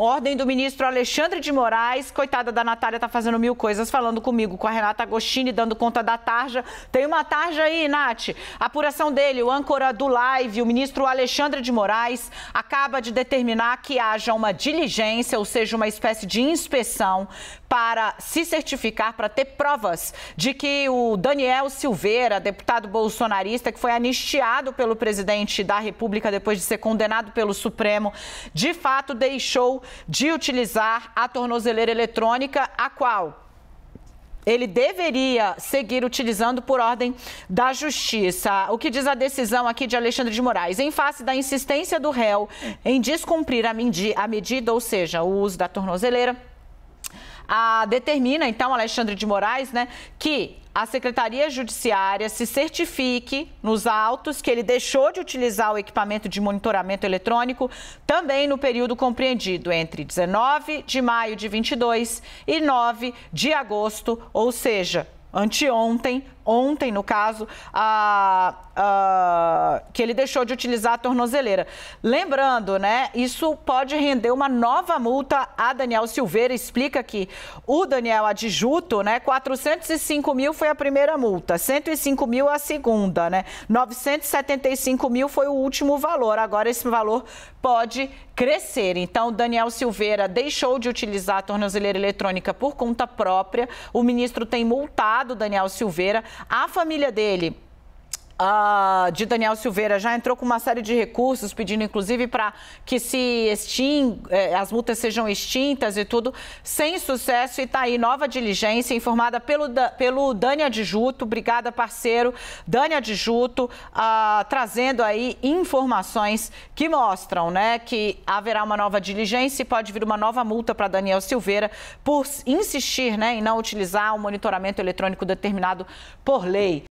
Ordem do ministro Alexandre de Moraes. Coitada da Natália, tá fazendo mil coisas, falando comigo, com a Renata Agostini, dando conta da tarja. Tem uma tarja aí, Nath. Apuração dele, o âncora do live, o ministro Alexandre de Moraes, acaba de determinar que haja uma diligência, ou seja, uma espécie de inspeção para se certificar, para ter provas de que o Daniel Silveira, deputado bolsonarista, que foi anistiado pelo presidente da República depois de ser condenado pelo Supremo, de fato deixou de utilizar a tornozeleira eletrônica, a qual ele deveria seguir utilizando por ordem da justiça. O que diz a decisão aqui de Alexandre de Moraes? Em face da insistência do réu em descumprir a, a medida, ou seja, o uso da tornozeleira a, determina, então, Alexandre de Moraes, né, que a Secretaria Judiciária se certifique nos autos que ele deixou de utilizar o equipamento de monitoramento eletrônico também no período compreendido entre 19 de maio de 22 e 9 de agosto, ou seja, anteontem, ontem no caso, a, a, que ele deixou de utilizar a tornozeleira. Lembrando, né, isso pode render uma nova multa a Daniel Silveira, explica que o Daniel Adjuto, né, 405 mil foi a primeira multa, 105 mil a segunda, né, 975 mil foi o último valor, agora esse valor pode crescer. Então, Daniel Silveira deixou de utilizar a tornozeleira eletrônica por conta própria, o ministro tem multado do Daniel Silveira, a família dele uh, de Daniel Silveira já entrou com uma série de recursos, pedindo inclusive para que se extin... É, as multas sejam extintas e tudo, sem sucesso. E está aí nova diligência informada pelo, pelo Dânia de Juto, obrigada parceiro, Dânia de Juto, uh, trazendo aí informações que mostram né, que haverá uma nova diligência e pode vir uma nova multa para Daniel Silveira por insistir né, em não utilizar o monitoramento eletrônico determinado por lei.